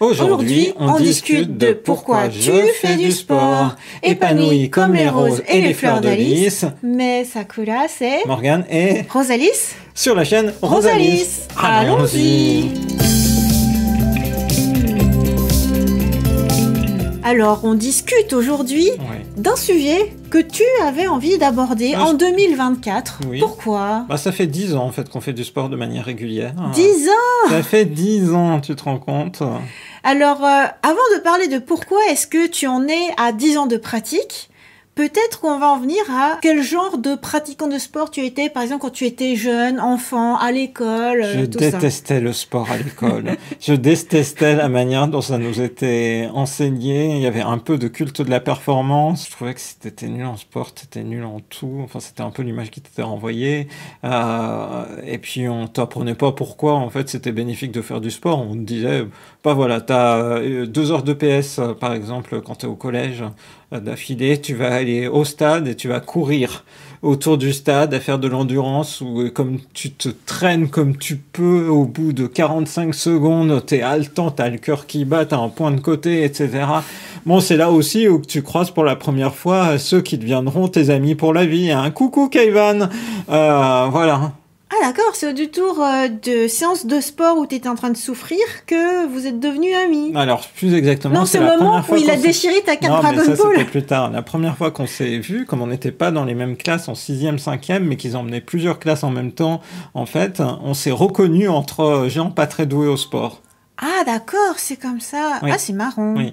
Aujourd'hui, on, discute de pourquoi tu fais du sport, épanoui comme les roses et les fleurs de lys. Mais Sakura, c'est Morgane et Rosalice. sur la chaîne Rosalice. Allons-y. Alors, on discute aujourd'hui d'un sujet que tu avais envie d'aborder en 2024. Oui. Pourquoi bah, Ça fait 10 ans en fait qu'on fait du sport de manière régulière. 10 ans Ça fait 10 ans, tu te rends compte Alors, euh, avant de parler de pourquoi est-ce que tu en es à 10 ans de pratique, Peut-être qu'on va en venir à quel genre de pratiquant de sport tu étais, par exemple, quand tu étais jeune, enfant, à l'école. Je euh, détestais le sport à l'école. je détestais la manière dont ça nous était enseigné. Il y avait un peu de culte de la performance. Je trouvais que si t'étais nul en sport, t'étais nul en tout. Enfin, c'était un peu l'image qui t'était renvoyée. Euh, et puis, on t'apprenait pas pourquoi, en fait, c'était bénéfique de faire du sport. On te disait, bah voilà, tu as euh, deux heures de PS, par exemple, quand tu es au collège, euh, d'affilée, tu vas aller au stade et tu vas courir autour du stade à faire de l'endurance ou euh, comme tu te traînes comme tu peux au bout de 45 secondes, t'es haletant, t'as le cœur qui bat, t'as un point de côté, etc. Bon, c'est là aussi où tu croises pour la première fois ceux qui deviendront tes amis pour la vie. Un hein. Coucou Kaivan Voilà. Ah d'accord, c'est au tour euh, de séance de sport où tu étais en train de souffrir que vous êtes devenus amis. Alors plus exactement. Non, c'est moment où il a déchiré ta carte mais ça, C'était plus tard. La première fois qu'on s'est vu, comme on n'était pas dans les mêmes classes en 6e, 5e, mais qu'ils emmenaient plusieurs classes en même temps, en fait, on s'est reconnu entre euh, gens pas très doués au sport. Ah d'accord, c'est comme ça. Ah c'est marrant. Oui.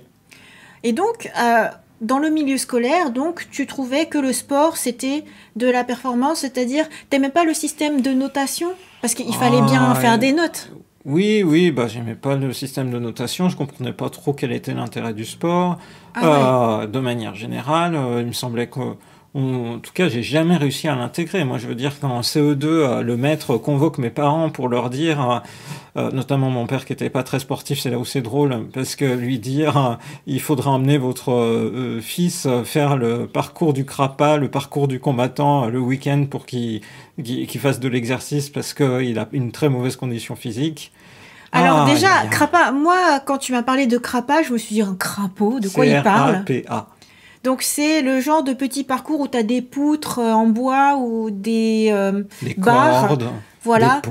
Et donc, euh, dans le milieu scolaire, donc, tu trouvais que le sport, c'était de la performance, c'est-à-dire, t'aimais pas le système de notation Parce qu'il fallait bien ah, faire des notes. Oui, oui, bah, j'aimais pas le système de notation, je comprenais pas trop quel était l'intérêt du sport. Ah euh, de manière générale, euh, il me semblait que en tout cas, j'ai jamais réussi à l'intégrer. Moi, je veux dire qu'en CE2, euh, le maître convoque mes parents pour leur dire, euh, euh, notamment mon père qui n'était pas très sportif, c'est là où c'est drôle, parce que lui dire, il faudra emmener votre fils faire le parcours du crapa, le parcours du combattant le week-end pour qu'il fasse de l'exercice parce qu'il a une très mauvaise condition physique. Alors ah, déjà, moi, quand tu m'as parlé de crapa, je me suis dit un crapaud, de quoi il parle donc c'est le genre de petit parcours où tu as des poutres euh, en bois ou des, euh, barres. voilà,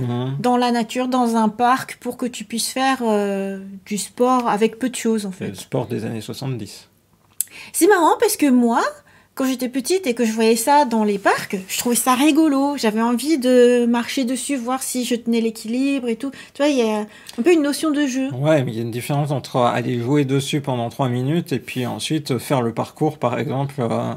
dans la nature, dans un parc, pour que tu puisses faire euh, du sport avec peu de choses en fait. Le sport des années 70. C'est marrant parce que moi, quand j'étais petite et que je voyais ça dans les parcs, je trouvais ça rigolo. J'avais envie de marcher dessus, voir si je tenais l'équilibre et tout. Tu vois, il y a un peu une notion de jeu. Ouais, mais il y a une différence entre aller jouer dessus pendant trois minutes et puis ensuite faire le parcours, par exemple, euh,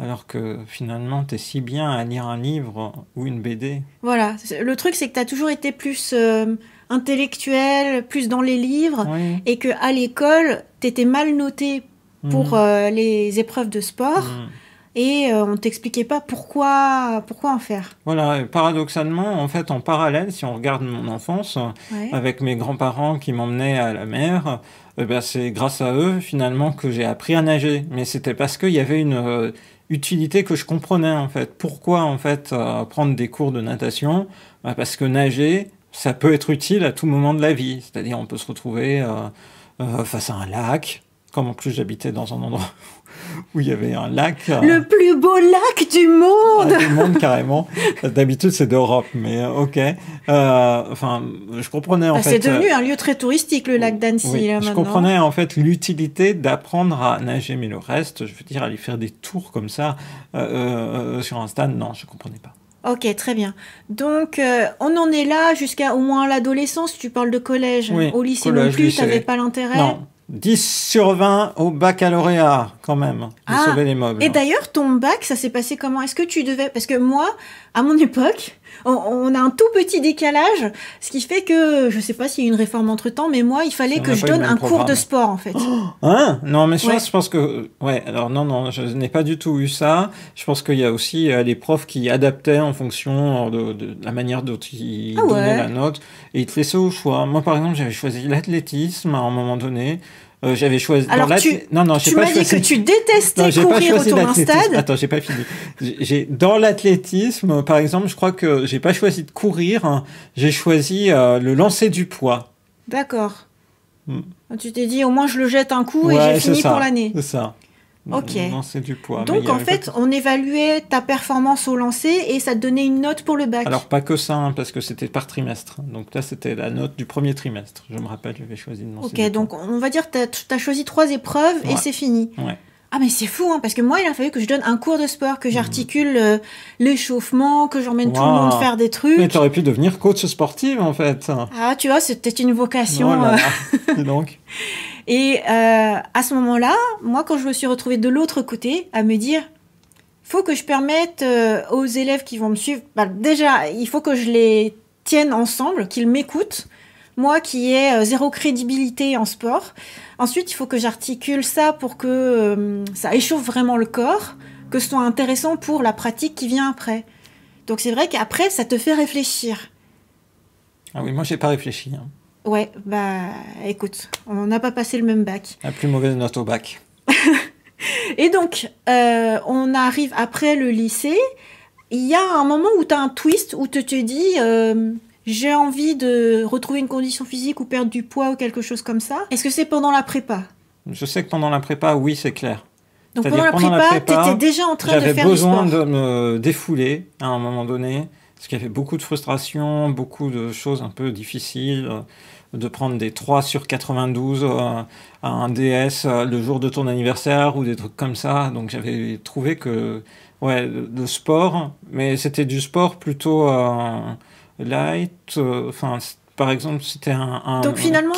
alors que finalement, t'es si bien à lire un livre ou une BD. Voilà. Le truc, c'est que t'as toujours été plus. Euh, intellectuel, plus dans les livres, et que à l'école, t'étais mal noté pour mhm. euh, les épreuves de sport. Mhm. et euh, on ne t'expliquait pas pourquoi, pourquoi en faire. Voilà, paradoxalement, en fait, en parallèle, si on regarde mon enfance, avec mes grands-parents qui m'emmenaient à la mer, eh ben, c'est grâce à eux, finalement, que j'ai appris à nager. Mais c'était parce qu'il y avait une euh, utilité que je comprenais, en fait. Pourquoi, en fait, prendre des cours de natation bah, Parce que nager, ça peut être utile à tout moment de la vie. C'est-à-dire, on peut se retrouver face à un lac, comme en plus j'habitais dans un endroit où il y avait un lac. Euh, le plus beau lac du monde Du monde, carrément. D'habitude, c'est d'Europe, mais euh, ok. Euh, enfin, je comprenais en bah, fait. C'est devenu un lieu très touristique, le lac d'Annecy. je comprenais en fait l'utilité d'apprendre à nager, mais le reste, je veux dire, aller faire des tours comme ça sur un stade, non, je comprenais pas. Ok, très bien. Donc, on en est là jusqu'à au moins l'adolescence. Tu parles de collège. au lycée non plus, tu n'avais pas l'intérêt. 10 sur 20 au baccalauréat quand même, hein, de ah, sauver les meubles. Et hein. d'ailleurs, ton bac, ça s'est passé comment Est-ce que tu devais... Parce que moi, à mon époque, on, a un tout petit décalage, ce qui fait que, je sais pas s'il y a eu une réforme entre-temps, mais moi, il fallait que je donne un cours de sport, en fait. hein Non, mais je, pense, je pense que... Ouais, alors non, non, je n'ai pas du tout eu ça. Je pense qu'il y a aussi euh, les profs qui adaptaient en fonction de, la manière dont ils ah donnaient la note, et ils te laissaient au choix. Moi, par exemple, j'avais choisi l'athlétisme à un moment donné, euh, j'avais choisi. Alors, dans tu, non, non, tu m'as dit que tu détestais courir autour d'un stade. Attends, j'ai pas fini. J'ai dans l'athlétisme, par exemple, je crois que j'ai pas choisi de courir. Hein. J'ai choisi euh, le lancer du poids. D'accord. Hmm. Ah, tu t'es dit, au moins je le jette un coup et j'ai fini pour l'année. C'est ça. Ok. Donc en fait, on évaluait ta performance au lancer et ça te donnait une note pour le bac. Alors pas que ça, hein, parce que c'était par trimestre. Donc là, c'était la note du premier trimestre. Je me rappelle, j'avais choisi de lancer. Ok, donc on va dire, tu as, choisi trois épreuves et c'est fini. Ouais. Ah mais c'est fou hein, parce que moi il a fallu que je donne un cours de sport, que mhm. j'articule euh, l'échauffement, que j'emmène tout le monde faire des trucs. Mais tu aurais pu devenir coach sportive en fait. Ah tu vois c'était une vocation. Voilà. Oh euh. dis donc. Et euh, à ce moment-là, moi, quand je me suis retrouvée de l'autre côté, à me dire, faut que je permette euh, aux élèves qui vont me suivre, bah, déjà, il faut que je les tienne ensemble, qu'ils m'écoutent. Moi qui ai euh, zéro crédibilité en sport. Ensuite, il faut que j'articule ça pour que ça échauffe vraiment le corps, que ce soit intéressant pour la pratique qui vient après. Donc c'est vrai qu'après, ça te fait réfléchir. Ah oui, moi n'ai pas réfléchi. Hein. Ouais, bah écoute, on n'a pas passé le même bac. La plus mauvaise note au bac. et donc, euh, on arrive après le lycée. Il y a un moment où tu as un twist, où tu te dis, euh, j'ai envie de retrouver une condition physique ou perdre du poids ou quelque chose comme ça. Est-ce que c'est pendant la prépa Je sais que pendant la prépa, oui, c'est clair. Donc pendant, la, prépa, tu étais déjà en train de faire J'avais besoin de me défouler à un moment donné ce qui y avait beaucoup de frustration, beaucoup de choses un peu difficiles de prendre des 3 sur 92 euh, à un DS euh, le jour de ton anniversaire ou des trucs comme ça. Donc j'avais trouvé que ouais, le sport, mais c'était du sport plutôt euh, light, enfin par exemple, c'était un,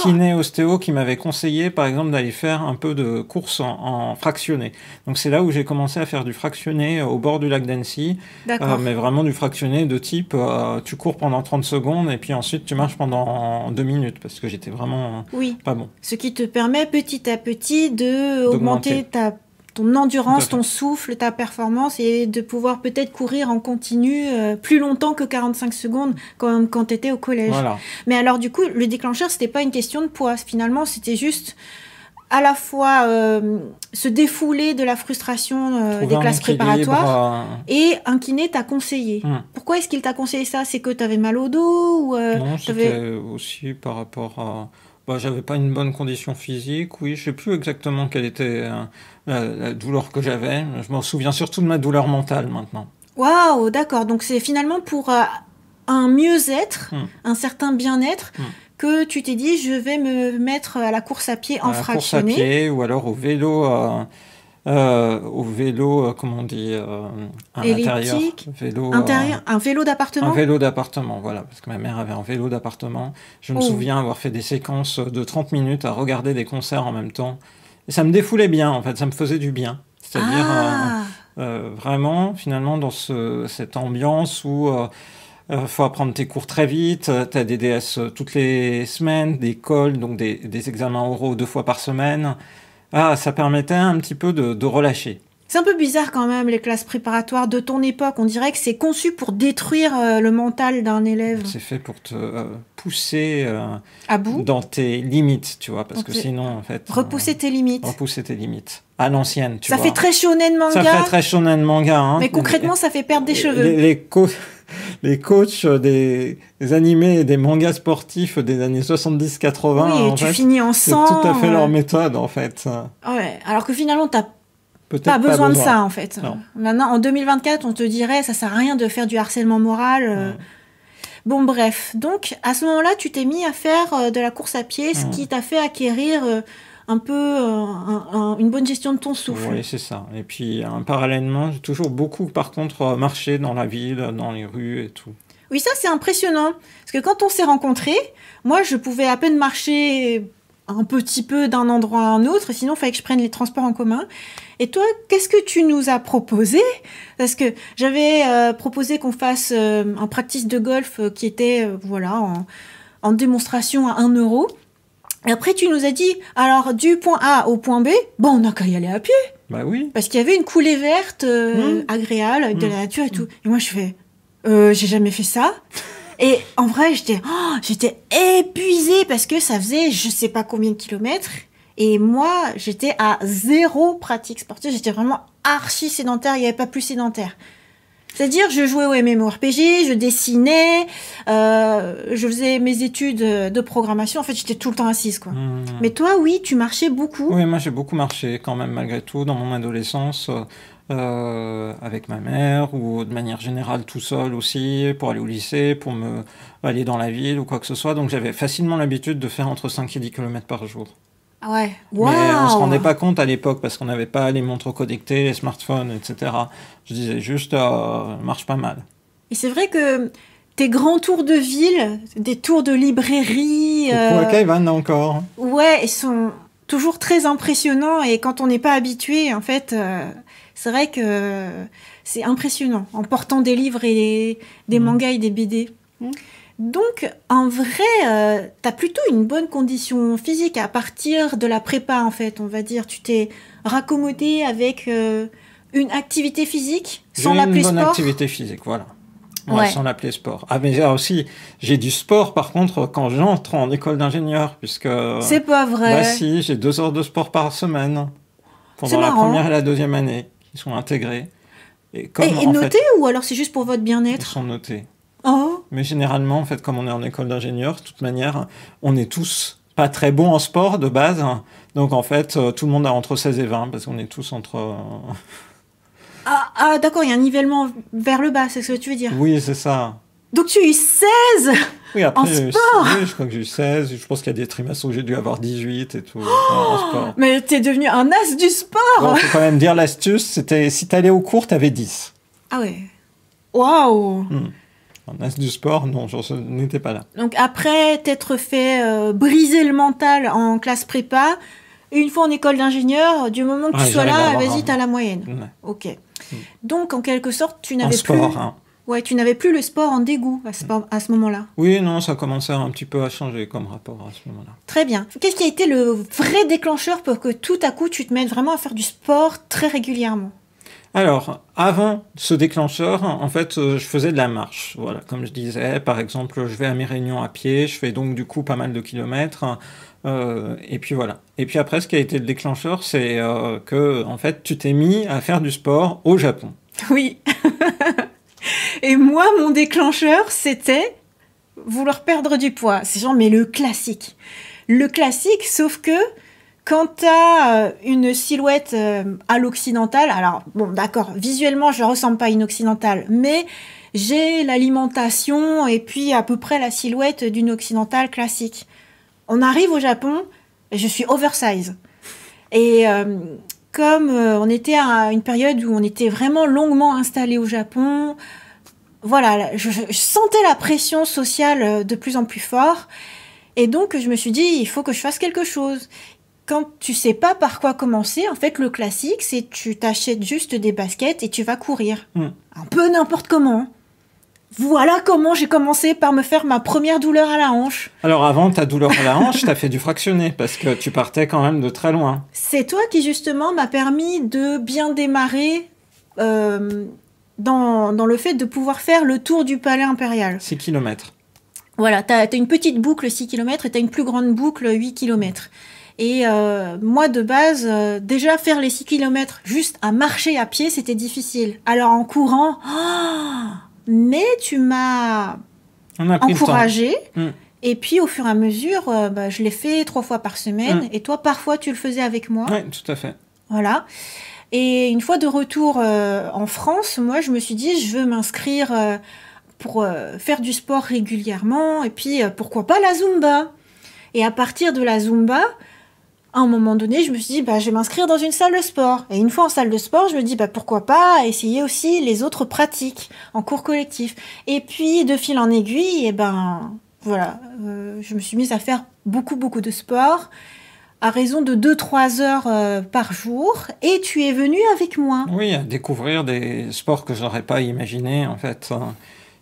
kiné ostéo qui m'avait conseillé, par exemple, d'aller faire un peu de course en, fractionné. Donc c'est là où j'ai commencé à faire du fractionné euh, au bord du lac d'Annecy, euh, mais vraiment du fractionné de type euh, tu cours pendant 30 secondes et puis ensuite tu marches pendant 2 minutes parce que j'étais vraiment oui. pas bon. Ce qui te permet petit à petit de augmenter ta ton endurance, ton souffle, ta performance et de pouvoir peut-être courir en continu euh, plus longtemps que 45 secondes quand, quand tu étais au collège. Mais alors du coup, le déclencheur, c'était pas une question de poids. Finalement, c'était juste à la fois euh, se défouler de la frustration euh, des classes préparatoires et un kiné t'a conseillé. Hmm. Pourquoi est-ce qu'il t'a conseillé ça C'est que tu avais mal au dos ou, Non, c'était aussi par rapport à bah, j'avais pas une bonne condition physique, oui, je sais plus exactement quelle était euh, la, douleur que j'avais. Je m'en souviens surtout de ma douleur mentale maintenant. Waouh, d'accord. Donc c'est finalement pour euh, un mieux-être, hmm. un certain bien-être. Hmm. Que tu t'es dit, je vais me mettre à la course à pied en à ou alors au vélo euh, au vélo, euh, comment on dit, euh, à l'intérieur. un vélo d'appartement Un vélo d'appartement, voilà, parce que ma mère avait un vélo d'appartement. Je me oh. souviens avoir fait des séquences de 30 minutes à regarder des concerts en même temps. Et ça me défoulait bien, en fait, ça me faisait du bien. C'est-à-dire, ah. vraiment, finalement, dans ce, cette ambiance où... Il faut apprendre tes cours très vite, tu as des DS toutes les semaines, des cols, donc des examens oraux deux fois par semaine ah, ça permettait un petit peu de, relâcher. C'est un peu bizarre quand même les classes préparatoires de ton époque. On dirait que c'est conçu pour détruire euh, le mental d'un élève. C'est fait pour te euh, pousser euh, à bout dans tes limites, tu vois, parce que sinon en fait. Repousser tes limites. Repousser tes limites à l'ancienne, tu vois. Ça fait très shonen manga. Ça fait très shonen manga. Hein. Mais concrètement, ça fait perdre des cheveux. Les, les, les coachs euh, des, animés et des mangas sportifs des années 70-80. et tu finis en C'est tout à fait leur méthode, en fait. Ouais, alors que finalement, t'as pas besoin, pas besoin, de ça, en fait. Maintenant, en 2024, on te dirait, ça sert à rien de faire du harcèlement moral. Euh. Bon, bref. Donc, à ce moment-là, tu t'es mis à faire euh, de la course à pied, ce qui t'a fait acquérir un peu euh, une bonne gestion de ton souffle. Oui, c'est ça. Et puis, parallèlement, j'ai toujours beaucoup, par contre, euh, marché dans la ville, dans les rues et tout. Oui, ça, c'est impressionnant. Parce que quand on s'est rencontrés, moi, je pouvais à peine marcher un petit peu d'un endroit à un autre, sinon il fallait que je prenne les transports en commun. Et toi, qu'est-ce que tu nous as proposé Parce que j'avais euh, proposé qu'on fasse un practice de golf qui était voilà en, en, démonstration à 1 euro après, tu nous as dit, alors du point A au point B, bon, on n'a qu'à y aller à pied. Bah oui. Parce qu'il y avait une coulée verte euh, hmm. agréable avec de la hmm. nature et tout. Hmm. Et moi, je fais, euh, j'ai jamais fait ça. Et en vrai, j'étais, oh, j'étais épuisée parce que ça faisait je sais pas combien de kilomètres. Et moi, j'étais à zéro pratique sportive. J'étais vraiment archi sédentaire. Il n'y avait pas plus sédentaire. C'est-à-dire, je jouais au MMORPG, je dessinais, euh, je faisais mes études de programmation. En fait, j'étais tout le temps assise, quoi. Mmh. Mais toi, oui, tu marchais beaucoup. Oui, moi, j'ai beaucoup marché quand même, malgré tout, dans mon adolescence. Euh, euh, avec ma mère ou de manière générale tout seul aussi pour aller au lycée, pour me aller dans la ville ou quoi que ce soit. Donc j'avais facilement l'habitude de faire entre 5 et 10 km par jour. Ah ouais. Wow. Mais on se rendait pas compte à l'époque parce qu'on n'avait pas les montres connectées, les smartphones, etc. Je disais juste, euh, ça marche pas mal. Et c'est vrai que tes grands tours de ville, des tours de librairie. Euh, encore. Hein. Ouais, ils sont toujours très impressionnants et quand on n'est pas habitué, en fait, euh, c'est vrai que c'est impressionnant en portant des livres et des, mmh. mangas et des BD. Mmh. Donc, en vrai, euh, tu as plutôt une bonne condition physique à partir de la prépa, en fait, on va dire. Tu t'es raccommodé avec euh, une activité physique sans l'appeler sport. Une bonne activité physique, voilà. Sans l'appeler sport. Ah, mais là aussi, j'ai du sport, par contre, quand j'entre en école d'ingénieur, puisque. Euh, c'est pas vrai. Bah, si, j'ai deux heures de sport par semaine. Pendant la première et la deuxième année, qui sont intégrées. Et, notées, ou alors c'est juste pour votre bien-être Ils sont Oh. Mais généralement, en fait, comme on est en école d'ingénieur, de toute manière, on est tous pas très bons en sport de base. Donc en fait, euh, tout le monde a entre 16 et 20 parce qu'on est tous entre. Euh, ah, ah, d'accord, il y a un nivellement vers le bas, c'est ce que tu veux dire Oui, c'est ça. Donc tu as eu 16 en sport. Eu, après, je crois que j'ai eu 16. Je pense qu'il y a des trimestres où j'ai dû avoir 18 et tout. Mais en oh, sport. Mais t'es devenu un as du sport bon, faut quand même dire l'astuce, c'était si t'allais au cours, t'avais 10. Ah ouais. Waouh hmm du sport, non, je n'étais pas là. Donc après t'être fait euh, briser le mental en classe prépa, une fois en école d'ingénieur, du moment que tu sois là, vas-y, hein. t'as la moyenne. Ok. Mm. Donc en quelque sorte, tu n'avais plus. Hein. Ouais, tu n'avais plus le sport en dégoût à ce, moment-là. Oui, non, ça commençait un petit peu à changer comme rapport à ce moment-là. Très bien. Qu'est-ce qui a été le vrai déclencheur pour que tout à coup tu te mènes vraiment à faire du sport très régulièrement alors, avant ce déclencheur, en fait, euh, je faisais de la marche. Voilà, comme je disais, par exemple, je vais à mes réunions à pied, je fais donc du coup pas mal de kilomètres. Euh, et puis voilà. Et puis après, ce qui a été le déclencheur, c'est euh, que, en fait, tu t'es mis à faire du sport au Japon. Oui. et moi, mon déclencheur, c'était vouloir perdre du poids. C'est genre, mais le classique. Le classique, sauf que Quant à euh, une silhouette euh, à l'occidentale, alors bon d'accord, visuellement je ressemble pas à une occidentale, mais j'ai l'alimentation et puis à peu près la silhouette d'une occidentale classique. On arrive au Japon, je suis oversize. Et euh, comme on était à une période où on était vraiment longuement installé au Japon, voilà, je, je, sentais la pression sociale de plus en plus fort. Et donc, je me suis dit, il faut que je fasse quelque chose quand tu sais pas par quoi commencer, en fait, le classique, c'est tu t'achètes juste des baskets et tu vas courir. Mm. Un peu n'importe comment. Voilà comment j'ai commencé par me faire ma première douleur à la hanche. Alors avant ta douleur à la hanche, t'as fait du fractionné parce que tu partais quand même de très loin. C'est toi qui justement m'a permis de bien démarrer euh, dans, le fait de pouvoir faire le tour du palais impérial. 6 km. Voilà, t'as as une petite boucle 6 km et t'as une plus grande boucle 8 km. Et euh, moi, de base, euh, déjà faire les 6 km juste à marcher à pied, c'était difficile. Alors en courant, oh, mais tu m'as encouragé. Mm. Et puis au fur et à mesure, euh, bah, je l'ai fait trois fois par semaine. Mm. Et toi, parfois, tu le faisais avec moi. Oui, tout à fait. Voilà. Et une fois de retour en France, moi, je me suis dit, je veux m'inscrire pour faire du sport régulièrement. Et puis, pourquoi pas la Zumba Et à partir de la Zumba, à un moment donné, je me suis dit, bah, je vais m'inscrire dans une salle de sport. Et une fois en salle de sport, je me dis, bah, pourquoi pas essayer aussi les autres pratiques en cours collectif. Et puis, de fil en aiguille, et eh ben, voilà, euh, je me suis mise à faire beaucoup, beaucoup de sport à raison de 2-3 heures euh, par jour et tu es venu avec moi. Oui, à découvrir des sports que je n'aurais euh, pas imaginé en fait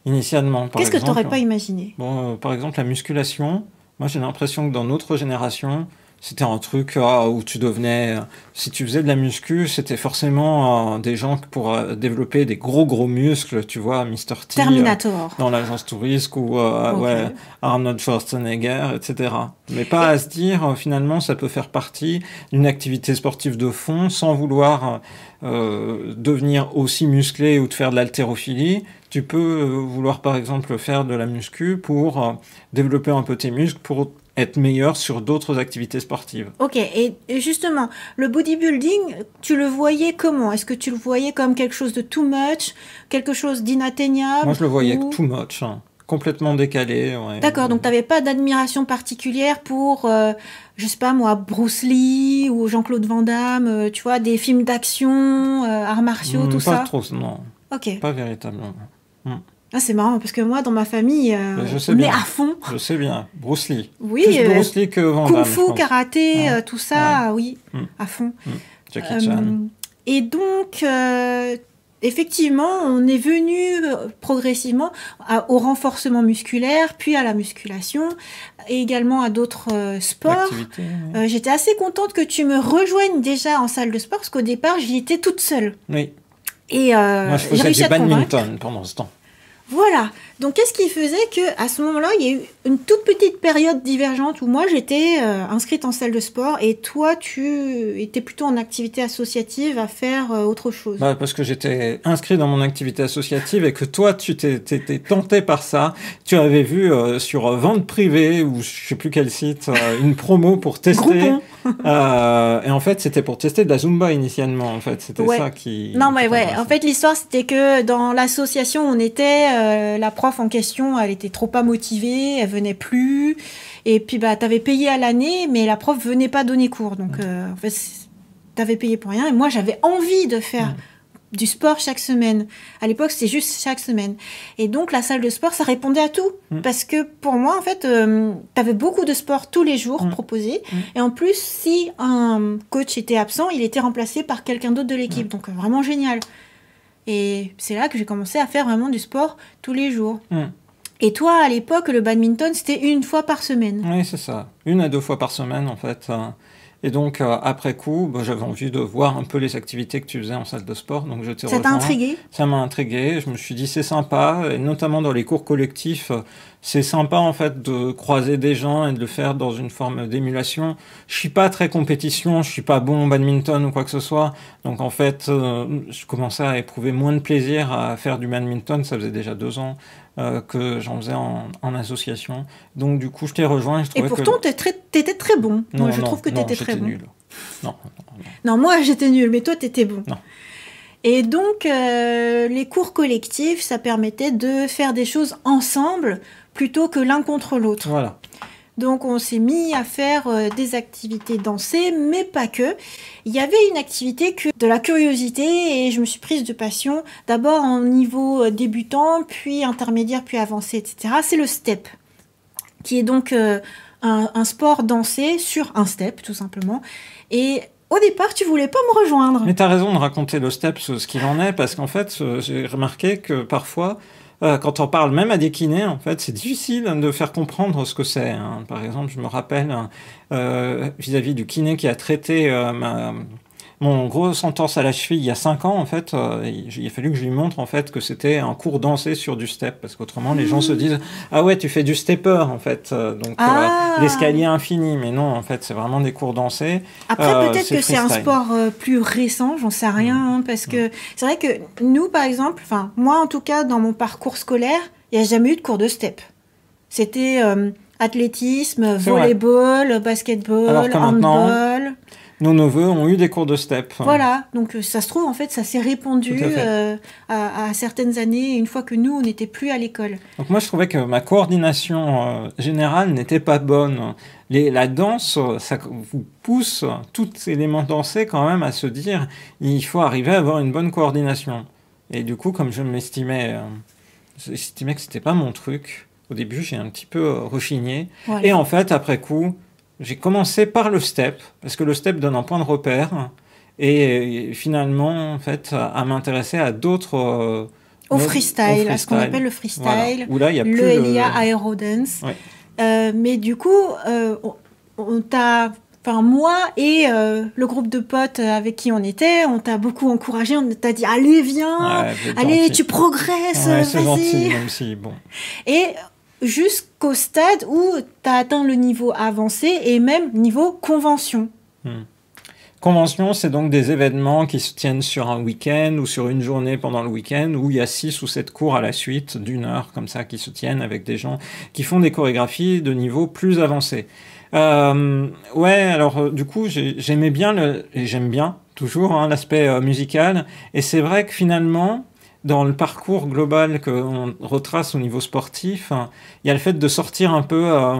initialement. Qu'est-ce que tu n'aurais pas imaginé bon, Par exemple la musculation. Moi j'ai l'impression que dans notre génération, c'était un truc ah, où tu devenais, euh, si tu faisais de la muscu, c'était forcément euh, des gens pour développer des gros gros muscles, tu vois, Mr. T. Euh, Terminator. dans l'agence touriste ou ouais, Arnold Schwarzenegger, etc. Mais pas à se dire, finalement, ça peut faire partie d'une activité sportive de fond sans vouloir devenir aussi musclé ou de faire de l'haltérophilie. Tu peux vouloir, par exemple, faire de la muscu pour développer un peu tes muscles, pour être meilleur sur d'autres activités sportives. Ok, et justement, le bodybuilding, tu le voyais comment Est-ce que tu le voyais comme quelque chose de too much, quelque chose d'inatteignable Moi, je le voyais too much, hein. complètement décalé. D'accord, donc tu n'avais pas d'admiration particulière pour, je euh, je sais pas moi, Bruce Lee ou Jean-Claude Van Damme, euh, tu vois, des films d'action, euh, arts martiaux, hmm, tout ça Pas trop, non. Ok. Pas véritablement. Hmm. Ah, c'est marrant parce que moi, dans ma famille, euh, mais on est à fond. Je sais bien. Bruce Lee. Oui. Euh, Bruce Lee que Van Kung Fu, karaté, euh, tout ça, ah oui, mm. à fond. Mm. Jackie Chan. Et donc, effectivement, on est venu progressivement au renforcement musculaire, puis à la musculation, et également à d'autres sports. J'étais assez contente que tu me rejoignes déjà en salle de sport, parce qu'au départ, j'y étais toute seule. Oui. Et euh, Moi, je faisais du badminton pendant ce temps. Voilà. Donc, qu'est-ce qui faisait que à ce moment-là, il y a eu une toute petite période divergente où moi j'étais euh, inscrite en salle de sport et toi tu étais plutôt en activité associative à faire euh, autre chose. Bah, parce que j'étais inscrit dans mon activité associative et que toi tu t'étais tenté par ça. Tu avais vu euh, sur vente privée ou je sais plus quel site une promo pour tester. et en fait, c'était pour tester de la zumba initialement. En fait, c'était ça qui. Non mais ouais. En fait, l'histoire c'était que dans l'association on était euh, la prof en question, elle était trop pas motivée, elle venait plus. Et puis, bah, avais payé à l'année, mais la prof venait pas donner cours. Donc, mm. euh, en fait, avais payé pour rien. Et moi, j'avais envie de faire mm. du sport chaque semaine. À l'époque, c'était juste chaque semaine. Et donc, la salle de sport, ça répondait à tout. Mm. Parce que pour moi, en fait, euh, tu avais beaucoup de sport tous les jours proposés. Et en plus, si un coach était absent, il était remplacé par quelqu'un d'autre de l'équipe. Donc, vraiment génial. Et c'est là que j'ai commencé à faire vraiment du sport tous les jours. Hmm. Et toi, à l'époque, le badminton, c'était une fois par semaine. Oui, c'est ça. Une à deux fois par semaine, en fait. Hein. Et donc, euh, après coup, bah, j'avais envie de voir un peu les activités que tu faisais en salle de sport. Donc, je t'ai Ça t'a intrigué Ça m'a intrigué. Je me suis dit, c'est sympa. Et notamment dans les cours collectifs, c'est sympa, en fait, de croiser des gens et de le faire dans une forme d'émulation. Je suis pas très compétition. Je suis pas bon au badminton ou quoi que ce soit. Donc, en fait, euh, je commençais à éprouver moins de plaisir à faire du badminton. Ça faisait déjà deux ans euh, que j'en faisais en, association. Donc du coup, je t'ai rejoint. Et, je et pourtant, t'étais très, bon. Non, moi, je non, trouve que t'étais très bon. Nul. Non, non, moi, j'étais nul, mais toi, t'étais bon. Non. Et donc, euh, les cours collectifs, ça permettait de faire des choses ensemble plutôt que l'un contre l'autre. Voilà. Donc on s'est mis à faire euh, des activités dansées, mais pas que. Il y avait une activité que de la curiosité et je me suis prise de passion, d'abord en niveau euh, débutant, puis intermédiaire, puis avancé, etc. C'est le step, qui est donc euh, un, sport dansé sur un step, tout simplement. Et au départ, tu voulais pas me rejoindre. Mais tu as raison de raconter le step, ce qu'il en est, parce qu'en fait, j'ai remarqué que parfois, euh, quand on parle même à des kinés, en fait, c'est difficile de faire comprendre ce que c'est. Hein. Par exemple, je me rappelle euh, vis-à-vis -vis du kiné qui a traité euh, ma mon gros entorse à la cheville il y a 5 ans, en fait, euh, il a fallu que je lui montre en fait que c'était un cours dansé sur du step, parce qu'autrement les gens se mmh. disent ah ouais tu fais du stepper en fait, euh, donc euh, ah. l'escalier infini, mais non en fait c'est vraiment des cours dansés. Après peut-être que c'est un sport plus récent, j'en sais rien, mmh. hein, parce que mmh. c'est vrai que nous par exemple, enfin moi en tout cas dans mon parcours scolaire, il n'y a jamais eu de cours de step. C'était athlétisme, volleyball, basket basketball, handball. Nos neveux ont eu des cours de step. Voilà, donc euh, ça se trouve, en fait, ça s'est répandu euh, à, certaines années, une fois que nous, on n'était plus à l'école. Donc moi, je trouvais que ma coordination euh, générale n'était pas bonne. Les, la danse, ça vous pousse, tout élément dansé, quand même, à se dire, il faut arriver à avoir une bonne coordination. Et du coup, comme je m'estimais, j'estimais que c'était pas mon truc, au début, j'ai un petit peu rechigné. Et en fait, après coup j'ai commencé par le step, parce que le step donne un point de repère, et finalement, en fait, à m'intéresser à d'autres... Euh, Au freestyle, à ce qu'on appelle le freestyle, le LIA Aerodance. Euh, mais du coup, euh, on t'a, enfin moi et le groupe de potes avec qui on était, on t'a beaucoup encouragé, on t'a dit allez viens, allez tu progresses, ouais, Gentil, même si, bon. Et jusqu'au stade où tu as atteint le niveau avancé et même niveau convention. Hmm. Convention, c'est donc des événements qui se tiennent sur un week-end ou sur une journée pendant le week-end où il y a six ou sept cours à la suite d'une heure comme ça qui se tiennent avec des gens qui font des chorégraphies de niveau plus avancé. Euh, ouais, alors euh, du coup, j'aimais bien, le, et j'aime bien toujours hein, l'aspect euh, musical, et c'est vrai que finalement, dans le parcours global qu'on retrace au niveau sportif, hein, il y a le fait de sortir un peu euh,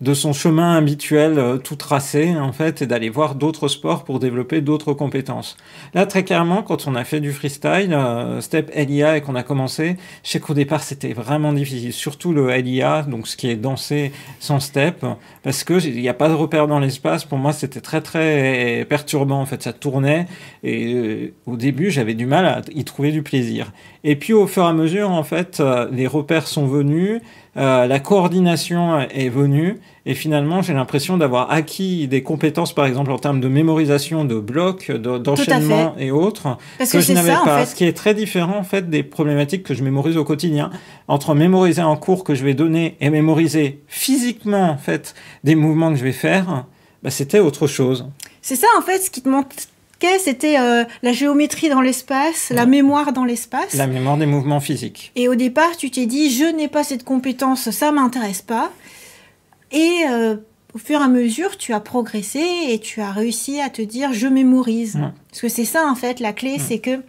de son chemin habituel euh, tout tracé en fait et d'aller voir d'autres sports pour développer d'autres compétences. Là très clairement quand on a fait du freestyle, euh, step LIA et qu'on a commencé, je sais qu'au départ c'était vraiment difficile, surtout le LIA, donc ce qui est dansé sans step, parce que il n'y a pas de repères dans l'espace, pour moi c'était très très perturbant en fait, ça tournait et euh, au début j'avais du mal à y trouver du plaisir. Et puis au fur et à mesure en fait les repères sont venus, euh, la coordination est venue et finalement j'ai l'impression d'avoir acquis des compétences par exemple en termes de mémorisation de blocs, d'enchaînement et autres Parce que, je n'avais pas. Ce qui est très différent en fait des problématiques que je mémorise au quotidien entre mémoriser en cours que je vais donner et mémoriser physiquement en fait des mouvements que je vais faire, bah, c'était autre chose. C'est ça en fait ce qui te montre c'était euh, la géométrie dans l'espace, la mémoire dans l'espace. La mémoire des mouvements physiques. Et au départ, tu t'es dit, je n'ai pas cette compétence, ça ne m'intéresse pas. Et euh, au fur et à mesure, tu as progressé et tu as réussi à te dire, je mémorise. Parce que c'est ça, en fait, la clé, c'est que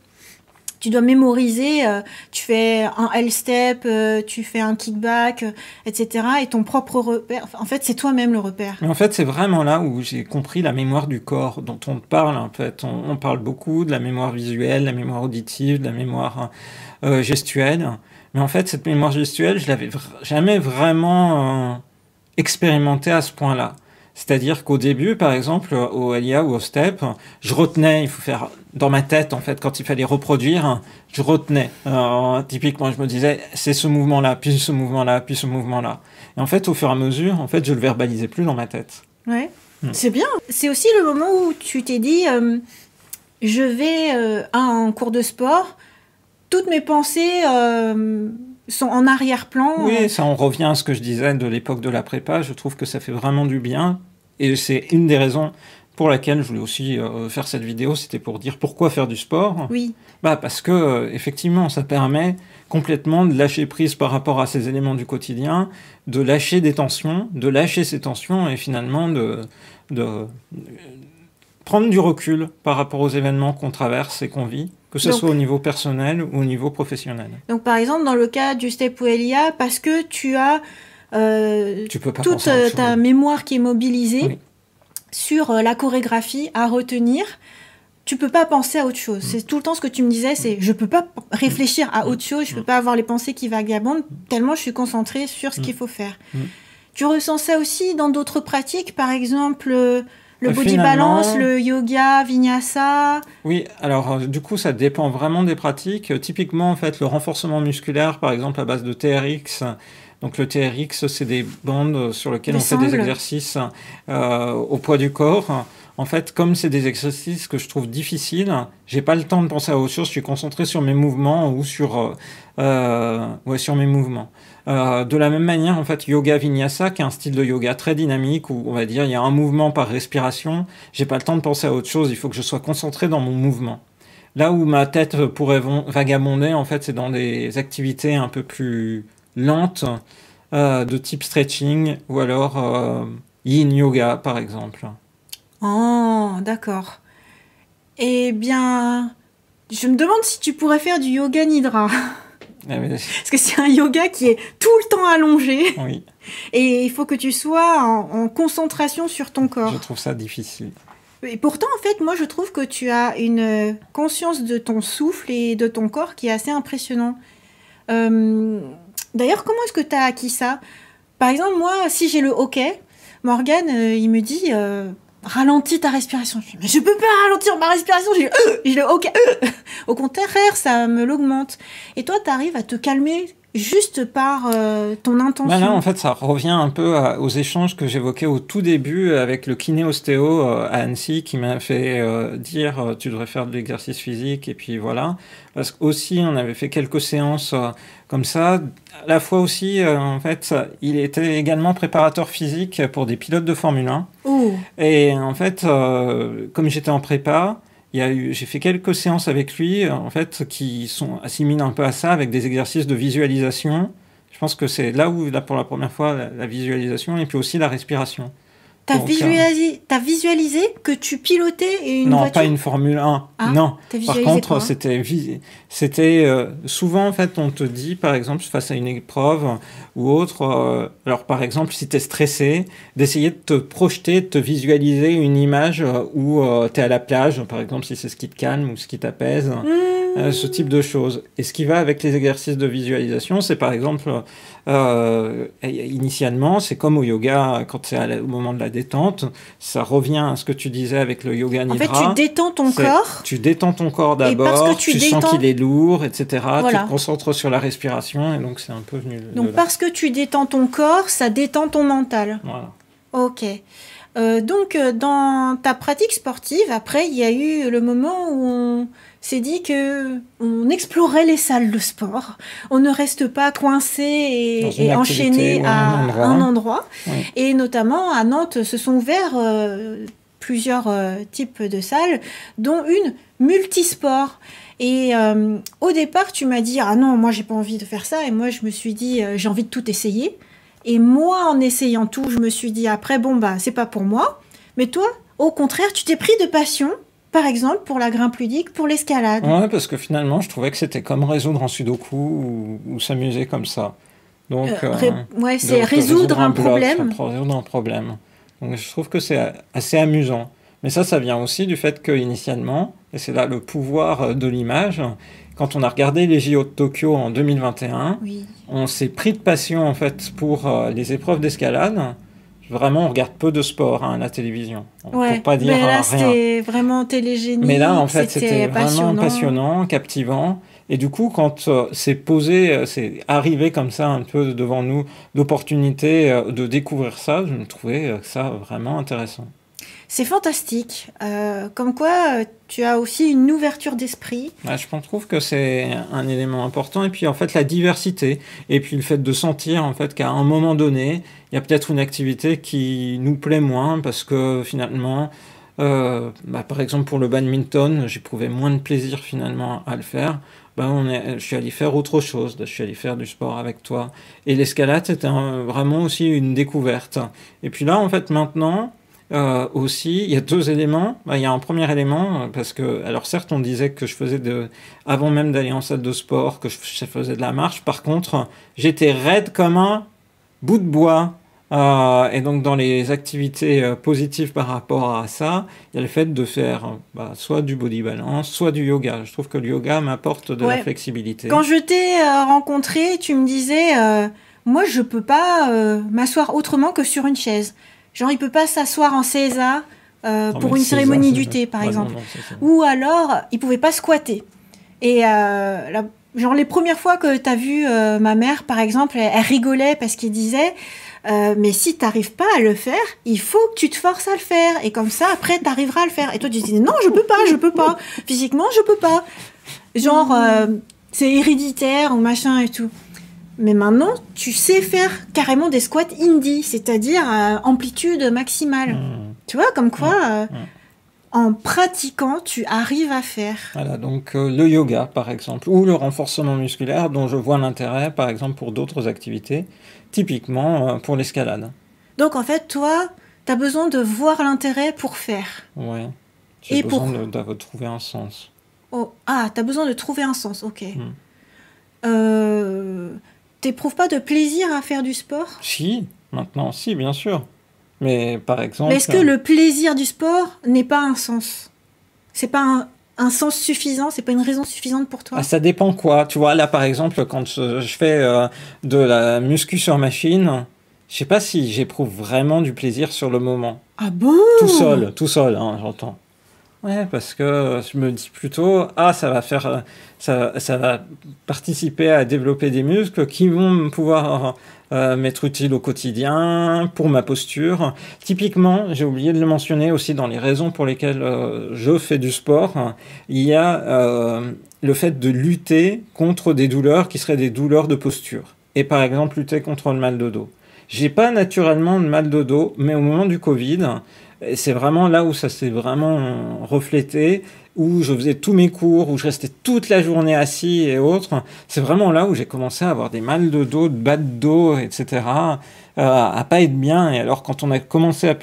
tu dois mémoriser, euh, tu fais un L step, euh, tu fais un kickback, euh, etc. Et ton propre repère, en fait, c'est toi-même le repère. Mais en fait, c'est vraiment là où j'ai compris la mémoire du corps dont on parle. En fait, on, parle beaucoup de la mémoire visuelle, la mémoire auditive, de la mémoire euh, gestuelle. Mais en fait, cette mémoire gestuelle, je l'avais jamais vraiment expérimentée à ce point-là. C'est-à-dire qu'au début, par exemple, au alia ou au Step, je retenais, il faut faire dans ma tête, en fait, quand il fallait reproduire, je retenais. typiquement, je me disais, c'est ce mouvement-là, puis ce mouvement-là, puis ce mouvement-là. Et en fait, au fur et à mesure, en fait, je le verbalisais plus dans ma tête. Ouais, hmm. c'est bien. C'est aussi le moment où tu t'es dit, euh, je vais euh, à un cours de sport, toutes mes pensées. Euh, sont en arrière-plan. Oui, ça en revient à ce que je disais de l'époque de la prépa. Je trouve que ça fait vraiment du bien. Et c'est une des raisons pour laquelle je voulais aussi euh, faire cette vidéo, c'était pour dire pourquoi faire du sport. Oui. Bah parce que euh, effectivement, ça permet complètement de lâcher prise par rapport à ces éléments du quotidien, de lâcher des tensions, de lâcher ces tensions et finalement de, de prendre du recul par rapport aux événements qu'on traverse et qu'on vit que ce soit au niveau personnel ou au niveau professionnel. Donc par exemple, dans le cas du Step Elia, parce que tu as euh, tu toute euh, ta mémoire qui est mobilisée sur euh, la chorégraphie à retenir, tu peux pas penser à autre chose. Mm. C'est tout le temps ce que tu me disais, c'est je peux pas réfléchir à autre chose, je peux mm. pas avoir les pensées qui vagabondent tellement je suis concentrée sur ce mm. qu'il faut faire. Tu ressens ça aussi dans d'autres pratiques, par exemple le euh, body balance, le yoga, vinyasa. Oui, alors euh, du coup, ça dépend vraiment des pratiques. Euh, typiquement, en fait, le renforcement musculaire, par exemple, à base de TRX. Donc le TRX, c'est des bandes sur lesquelles on fait des exercices au poids du corps. En fait, comme c'est des exercices que je trouve difficiles, j'ai pas le temps de penser à autre chose. Je suis concentré sur mes mouvements ou sur, ouais, sur mes mouvements. Euh, de la même manière, en fait, yoga vinyasa, qui est un style de yoga très dynamique où on va dire il y a un mouvement par respiration. J'ai pas le temps de penser à autre chose. Il faut que je sois concentré dans mon mouvement. Là où ma tête pourrait vagabonder, en fait, c'est dans des activités un peu plus lentes, euh, de type stretching ou alors euh, yin yoga, par exemple. Oh, d'accord. Eh bien, je me demande si tu pourrais faire du yoga nidra. Ah, Parce que c'est un yoga qui est tout le temps allongé. Oui. Et il faut que tu sois en, concentration sur ton corps. Je trouve ça difficile. Et pourtant, en fait, moi, je trouve que tu as une conscience de ton souffle et de ton corps qui est assez impressionnant. Euh, d'ailleurs, comment est-ce que tu as acquis ça Par exemple, moi, si j'ai le hockey, Morgan, euh, il me dit, euh, ralentis ta respiration. Je dis, mais je peux pas ralentir ma respiration. Je dis, euh, ok. Au contraire, ça me l'augmente. Et toi, tu arrives à te calmer juste par euh, ton intention. Bah en fait, ça revient un peu euh, aux échanges que j'évoquais au tout début avec le kiné-ostéo à Annecy qui m'a fait dire tu devrais faire de l'exercice physique et puis voilà. Parce qu'aussi, on avait fait quelques séances comme ça, à la fois aussi, euh, en fait, il était également préparateur physique pour des pilotes de Formule 1. Et en fait, euh, comme j'étais en prépa, j'ai fait quelques séances avec lui, en fait, qui sont assimilées un peu à ça, avec des exercices de visualisation. Je pense que c'est là où, là, pour la première fois, la, visualisation et puis aussi la respiration. T'as visualisé, que tu pilotais une voiture Non, pas une Formule 1. Ah, non. Par contre, c'était c'était euh, souvent en fait, on te dit par exemple face à une épreuve ou autre. Euh, alors par exemple, si t'es stressé, d'essayer de te projeter, de te visualiser une image euh, où tu t'es à la plage, par exemple si c'est ce qui te calme ou ce qui t'apaise. Mmh. Euh, ce type de choses. Et ce qui va avec les exercices de visualisation, c'est par exemple, euh, initialement, c'est comme au yoga, quand c'est au moment de la détente, ça revient à ce que tu disais avec le yoga nidra. En fait, tu détends ton corps. Tu détends ton corps d'abord, tu, sens qu'il est lourd, etc. Tu te concentres sur la respiration, et donc c'est un peu venu. Donc parce que tu détends ton corps, ça détend ton mental. Voilà. Ok. Euh, donc, dans ta pratique sportive, après, il y a eu le moment où on c'est dit que on explorait les salles de sport, on ne reste pas coincé et, enchaîné à un endroit. Et notamment à Nantes se sont ouverts euh, plusieurs euh, types de salles, dont une multisport. Et euh, au départ, tu m'as dit ah non, moi j'ai pas envie de faire ça, et moi je me suis dit j'ai envie de tout essayer. Et moi, en essayant tout, je me suis dit après bon bah c'est pas pour moi. Mais toi, au contraire, tu t'es pris de passion par exemple pour la grimpe ludique, pour l'escalade. Ouais, parce que finalement, je trouvais que c'était comme résoudre en sudoku ou, s'amuser comme ça. Donc, euh, euh, ouais, c'est résoudre, un, problème. résoudre un problème. Donc, je trouve que c'est assez amusant. Mais ça, ça vient aussi du fait qu'initialement, et c'est là le pouvoir euh, de l'image, quand on a regardé les JO de Tokyo en 2021, on s'est pris de passion en fait pour les épreuves d'escalade vraiment, on regarde peu de sport à hein, la télévision. Ouais, pour pas dire mais là, euh, C'était vraiment télé-génie. Mais là, en fait, c'était vraiment passionnant, captivant. Et du coup, quand euh, c'est posé, euh, c'est arrivé comme ça un peu devant nous, l'opportunité de découvrir ça, je me trouvais ça vraiment intéressant. C'est fantastique. Euh, comme quoi, euh, tu as aussi une ouverture d'esprit. je trouve que c'est un élément important. Et puis, en fait, la diversité. Et puis, le fait de sentir, en fait, qu'à un moment donné, il y a peut-être une activité qui nous plaît moins parce que finalement, euh, bah, par exemple, pour le badminton, j'éprouvais moins de plaisir finalement à le faire. Bah, on je suis allé faire autre chose, je suis allé faire du sport avec toi. Et l'escalade, c'était vraiment aussi une découverte. Et puis là, en fait, maintenant, euh, aussi, il y a deux éléments. Bah, il y a un premier élément, euh, parce que, alors certes, on disait que je faisais de, avant même d'aller en salle de sport, que je, faisais de la marche. Par contre, j'étais raide comme un bout de bois. Euh, et donc dans les activités positives par rapport à ça, il y a le fait de faire bah, soit du body balance, soit du yoga. Je trouve que le yoga m'apporte de la flexibilité. Quand je t'ai rencontré, tu me disais, moi je peux pas m'asseoir autrement que sur une chaise. Genre, il peut pas s'asseoir en CSA euh, pour une cérémonie du thé, par exemple. Ou alors, il pouvait pas squatter. Et euh, la, genre, les premières fois que tu as vu euh, ma mère, par exemple, elle, rigolait parce qu'il disait Mais si t'arrives pas à le faire, il faut que tu te forces à le faire. Et comme ça, après, tu arriveras à le faire. Et toi, tu disais Non, je peux pas, je peux pas. Physiquement, je peux pas. Genre, c'est héréditaire ou machin et tout. Mais maintenant, tu sais faire carrément des squats indie, c'est-à-dire euh, amplitude maximale. Hmm. Tu vois, comme quoi, hmm. Euh, hmm. en pratiquant, tu arrives à faire. Voilà, donc euh, le yoga, par exemple, ou le renforcement musculaire, dont je vois l'intérêt, par exemple, pour d'autres activités, typiquement pour l'escalade. Donc, en fait, toi, tu as besoin de voir l'intérêt pour faire. Ouais. as besoin pour... de, trouver un sens. Oh, ah, tu as besoin de trouver un sens, ok. Euh, T'éprouves pas de plaisir à faire du sport Si, maintenant, si, bien sûr. Mais par exemple. Est-ce que euh, le plaisir du sport n'est pas un sens C'est pas un, sens suffisant C'est pas une raison suffisante pour toi ah, Ça dépend quoi. Tu vois, là par exemple, quand je, fais euh, de la muscu sur machine, je sais pas si j'éprouve vraiment du plaisir sur le moment. Ah bon Tout seul, tout seul, hein, j'entends. Ouais, parce que je me dis plutôt, ah, ça va faire, ça, va participer à développer des muscles qui vont pouvoir euh, m'être utiles au quotidien, pour ma posture. Typiquement, j'ai oublié de le mentionner aussi dans les raisons pour lesquelles euh, je fais du sport, il y a euh, le fait de lutter contre des douleurs qui seraient des douleurs de posture. Et par exemple, lutter contre le mal de dos. J'ai pas naturellement de mal de dos, mais au moment du Covid, c'est vraiment là où ça s'est vraiment reflété, où je faisais tous mes cours, où je restais toute la journée assis et autres. C'est vraiment là où j'ai commencé à avoir des mal de dos, de bas de dos, etc., À euh, à pas être bien. Et alors, quand on a commencé à,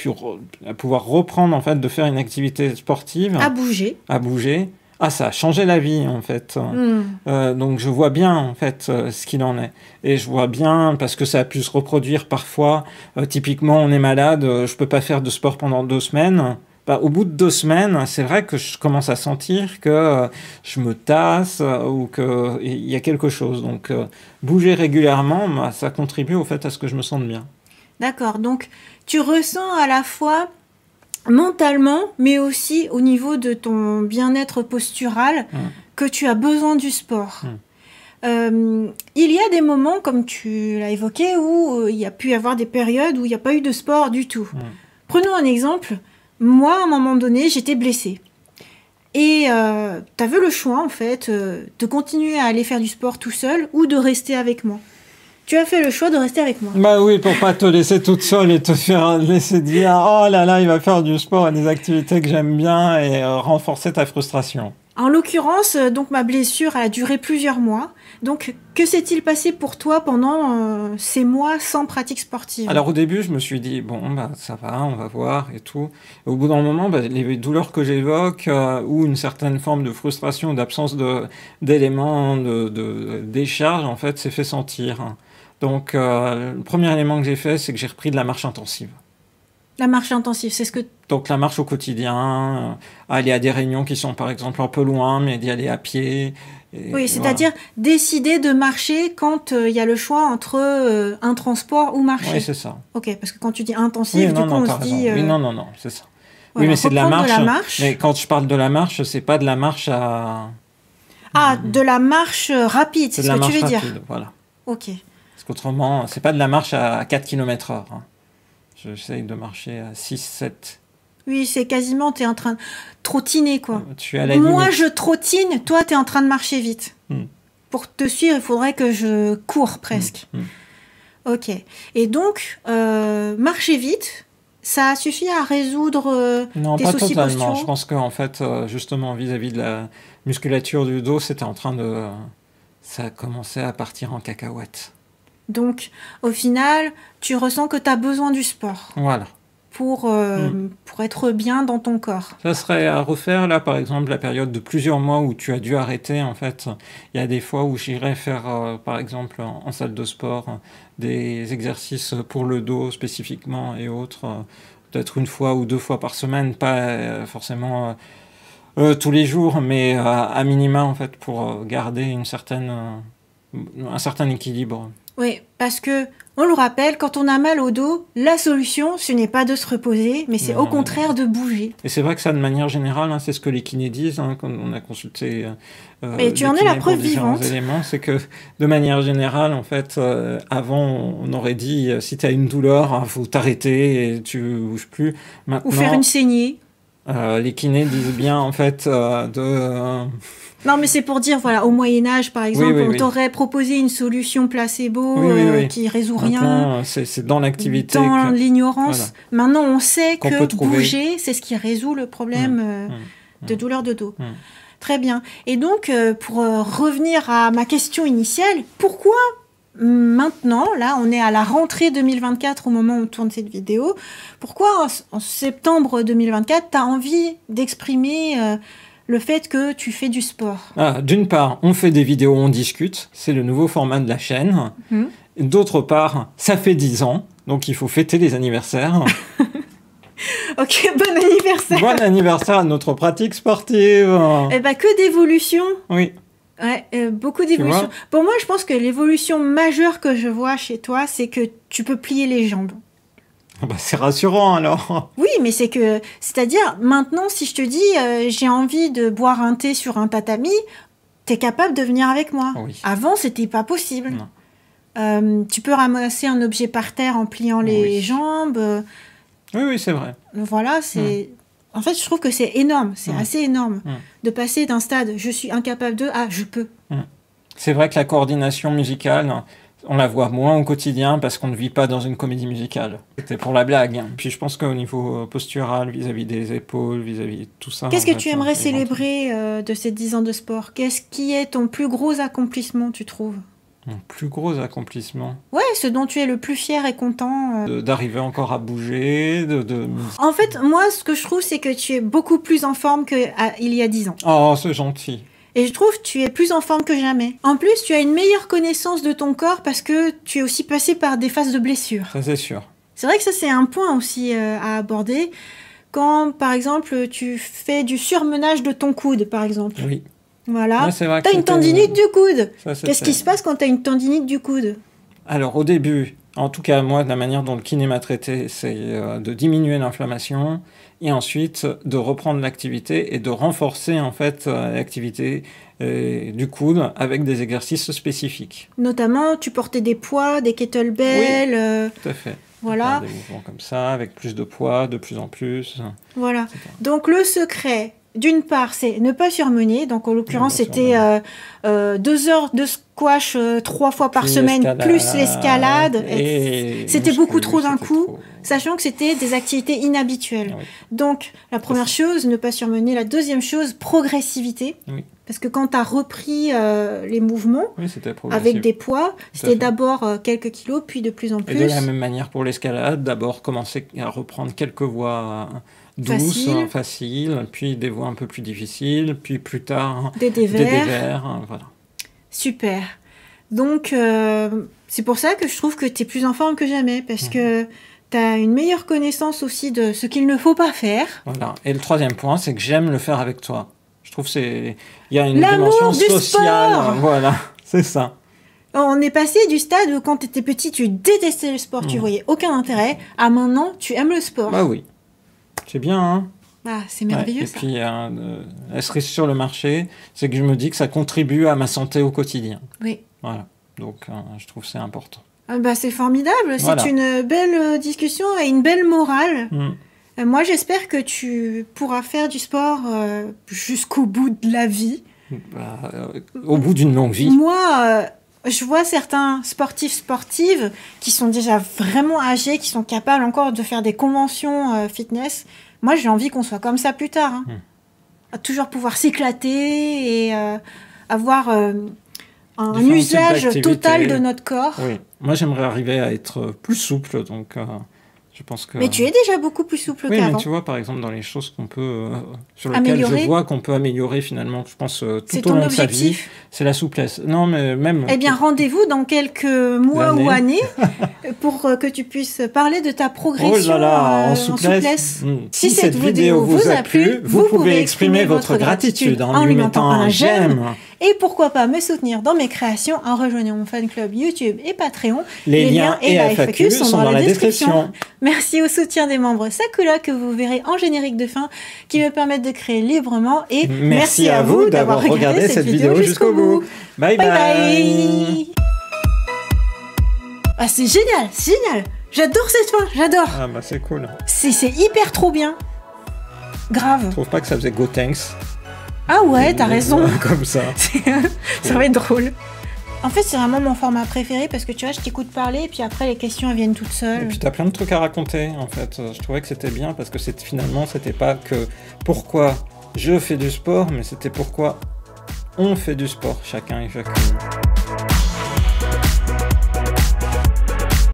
à pouvoir reprendre, en fait, de faire une activité sportive. À bouger. À bouger ah ça a changé la vie en fait. Hmm. Euh, donc je vois bien en fait euh, ce qu'il en est. Et je vois bien parce que ça a pu se reproduire parfois. Euh, typiquement on est malade, je peux pas faire de sport pendant deux semaines. Bah, au bout de deux semaines, c'est vrai que je commence à sentir que je me tasse ou qu'il y a quelque chose. Donc bouger régulièrement, bah, ça contribue au fait à ce que je me sente bien. D'accord, donc tu ressens à la fois mentalement, mais aussi au niveau de ton bien-être postural, mmh. que tu as besoin du sport. Mmh. Euh, il y a des moments, comme tu l'as évoqué, où euh, il y a pu y avoir des périodes où il n'y a pas eu de sport du tout. Mmh. Prenons un exemple. Moi, à un moment donné, j'étais blessée. Et euh, tu avais le choix, en fait, de continuer à aller faire du sport tout seul ou de rester avec moi tu as fait le choix de rester avec moi. Bah oui, pour pas te laisser toute seule et te faire laisser dire oh là là, il va faire du sport et des activités que j'aime bien et euh, renforcer ta frustration. En l'occurrence, euh, donc ma blessure a duré plusieurs mois. Donc, que s'est-il passé pour toi pendant euh, ces mois sans pratique sportive Alors au début, je me suis dit bon, bah, ça va, on va voir et tout. au bout d'un moment, bah, les douleurs que j'évoque ou une certaine forme de frustration, d'absence d'éléments de, de, de, décharge, en fait, s'est fait sentir. Donc, euh, le premier élément que j'ai fait, c'est que j'ai repris de la marche intensive. La marche intensive, c'est ce que... Donc la marche au quotidien, euh, aller à des réunions qui sont par exemple un peu loin, mais d'y aller à pied. oui, c'est-à-dire décider de marcher quand euh, il y a le choix entre un transport ou marcher. Oui, c'est ça. Ok, parce que quand tu dis intensive, du coup on se dit... Oui, non, non, non, c'est ça. oui, mais c'est de la marche. Mais quand je parle de la marche, c'est pas de la marche à... Ah, mm. de la marche rapide, c'est ce que tu veux rapide, dire. Voilà. Ok ce c'est pas de la marche à 4 km heure. Hein. J'essaye de marcher à 6, 7. Oui, c'est quasiment, tu es en train de trottiner, quoi. Euh, tu Moi, je trottine, toi, tu es en train de marcher vite. Hmm. Pour te suivre, il faudrait que je cours presque. Hmm. Hmm. Ok. Et donc, euh, marcher vite, ça a suffi à résoudre euh, non, tes pas totalement. Je pense qu'en fait, justement, vis-à-vis -vis de la musculature du dos, c'était en train de. ça commençait à partir en cacahuète. Donc, au final, tu ressens que tu as besoin du sport. Voilà. Pour, euh, hmm. pour être bien dans ton corps. Ça serait à refaire, là, par exemple, la période de plusieurs mois où tu as dû arrêter, en fait. Il y a des fois où j'irais faire, euh, par exemple, en, salle de sport, des exercices pour le dos spécifiquement et autres. Peut-être une fois ou deux fois par semaine, pas euh, forcément... tous les jours, mais à minima en fait pour garder un certain équilibre. Oui, parce que on le rappelle, quand on a mal au dos, la solution, ce n'est pas de se reposer, mais c'est au contraire de bouger. Et c'est vrai que ça, de manière générale, hein, c'est ce que les kinés disent, hein, quand on a consulté. Euh, euh, mais tu en es la preuve vivante. C'est que, de manière générale, en fait, euh, avant, on aurait dit, si tu as une douleur, il hein, faut t'arrêter et tu bouges plus. Ou faire une saignée. Euh, les kinés disent bien en fait euh, de. Euh, non, mais c'est pour dire, voilà, au Moyen Âge, par exemple, on t'aurait proposé une solution placebo qui résout rien. C'est dans l'activité. Dans l'ignorance. Maintenant, on sait que bouger, c'est ce qui résout le problème mmh. Mmh. de mmh. douleur de dos. Très bien. Et donc, pour revenir à ma question initiale, pourquoi maintenant, là, on est à la rentrée 2024 au moment où on tourne cette vidéo. Pourquoi en, septembre 2024, tu as envie d'exprimer euh, le fait que tu fais du sport ah, D'une part, on fait des vidéos, on discute, c'est le nouveau format de la chaîne. Mhm. D'autre part, ça fait 10 ans, donc il faut fêter les anniversaires. Ok, bon anniversaire. Bon anniversaire à notre pratique sportive. Eh bah, que d'évolution. Oui. Ouais, euh, beaucoup d'évolution. Pour moi, je pense que l'évolution majeure que je vois chez toi, c'est que tu peux plier les jambes. Ah bah, c'est rassurant alors. Oui, mais c'est que, c'est-à-dire, maintenant, si je te dis, euh, j'ai envie de boire un thé sur un tatami, t'es capable de venir avec moi. Oui. Avant, c'était pas possible. Euh, tu peux ramasser un objet par terre en pliant les jambes. Oui, oui, c'est vrai. Voilà, c'est. Hmm. En fait, je trouve que c'est énorme, c'est mm. assez énorme mm. de passer d'un stade je suis incapable de à je peux. Mm. C'est vrai que la coordination musicale, on la voit moins au quotidien parce qu'on ne vit pas dans une comédie musicale. C'était pour la blague. Puis je pense qu'au niveau euh, postural, vis-à-vis des épaules, vis-à-vis de tout ça. Qu'est-ce que tu aimerais célébrer euh, de ces 10 ans de sport Qu'est-ce qui est ton plus gros accomplissement, tu trouves mon plus gros accomplissement. Ouais, ce dont tu es le plus fier et content. Euh. D'arriver encore à bouger, de, En fait, moi, ce que je trouve, c'est que tu es beaucoup plus en forme qu'il y a dix ans. Oh, c'est gentil. Et je trouve que tu es plus en forme que jamais. En plus, tu as une meilleure connaissance de ton corps parce que tu es aussi passé par des phases de blessures. Ça, c'est sûr. C'est vrai que ça, c'est un point aussi euh, à aborder. Quand, par exemple, tu fais du surmenage de ton coude, par exemple. Oui. Voilà. tu t'as une tendinite du coude. Euh, Qu'est-ce qui se passe quand t'as une tendinite du coude Alors au début, en tout cas moi, la manière dont le kiné m'a traité, c'est euh, de diminuer l'inflammation et ensuite de reprendre l'activité et de renforcer en fait euh, l'activité du coude avec des exercices spécifiques. Notamment, tu portais des poids, des kettlebells. Oui, tout à fait. Voilà. Des mouvements comme ça, avec plus de poids, de plus en plus. Voilà. Donc le secret d'une part, c'est ne pas surmener. Donc, en l'occurrence, c'était euh, euh, deux heures de squash euh, trois fois par semaine, plus l'escalade. C'était beaucoup trop d'un coup, sachant que c'était des activités inhabituelles. Ah Donc, la première chose, ne pas surmener. La deuxième chose, progressivité. Parce que quand tu as repris les mouvements avec des poids, c'était d'abord quelques kilos, puis de plus en plus. de la même manière pour l'escalade, d'abord commencer à reprendre quelques voies facile. Hein, facile. puis des voix un peu plus difficiles, puis plus tard hein, des dévers. Hein, voilà. Super. Donc euh, c'est pour ça que je trouve que tu es plus en forme que jamais, parce mhm. que tu as une meilleure connaissance aussi de ce qu'il ne faut pas faire. Voilà. Et le troisième point, c'est que j'aime le faire avec toi. Je trouve c'est il y a une dimension sociale. voilà, c'est ça. On est passé du stade où quand tu étais petit, tu détestais le sport, tu mhm. voyais aucun intérêt, à maintenant, tu aimes le sport. Bah oui. C'est bien, hein ah, c'est merveilleux. et puis, hein, euh, sur le marché, c'est que je me dis que ça contribue à ma santé au quotidien. Oui. Voilà. Donc, euh, je trouve c'est important. Ah, bah, c'est formidable. C'est une belle euh, discussion et une belle morale. Mm. Euh, moi, j'espère que tu pourras faire du sport jusqu'au bout de la vie. Bah, au bout d'une longue vie. Moi, je vois certains sportifs, sportives qui sont déjà vraiment âgés, qui sont capables encore de faire des conventions euh, fitness. Moi, j'ai envie qu'on soit comme ça plus tard. Hein. Hmm. Toujours pouvoir s'éclater et euh, avoir euh, un usage total de notre corps. Oui. Moi, j'aimerais arriver à être plus souple, donc pense que... Mais tu es déjà beaucoup plus souple oui, qu'avant. tu vois, par exemple, dans les choses qu'on peut, euh, sur lesquelles je vois qu'on peut améliorer finalement, je pense, euh, tout au long de sa vie, c'est la souplesse. Non, mais même. Eh bien, rendez-vous dans quelques mois ou années pour euh, que tu puisses parler de ta progression oh en souplesse. Hmm. Si, cette vidéo vous a plu, vous, pouvez exprimer votre gratitude en lui mettant un j'aime. Et pourquoi pas me soutenir dans mes créations en rejoignant mon fan club YouTube et Patreon. Les, liens, et, la FAQ, sont, dans, la, description. Merci au soutien des membres Sakula que vous verrez en générique de fin qui me permettent de créer librement. Et merci, à vous d'avoir regardé, cette, vidéo, jusqu'au bout. Bye bye. Ah, c'est génial, c'est génial. J'adore cette fin, j'adore. Ah bah c'est cool. C'est hyper trop bien. Grave. Je trouve pas que ça faisait go thanks. Ah ouais, t'as raison. Comme ça. ça va être drôle. En fait, c'est vraiment mon format préféré parce que tu vois, je t'écoute parler et puis après les questions viennent toutes seules. Et puis t'as plein de trucs à raconter en fait. Euh, je trouvais que c'était bien parce que finalement, c'était pas que pourquoi je fais du sport, mais c'était pourquoi on fait du sport chacun et chacune.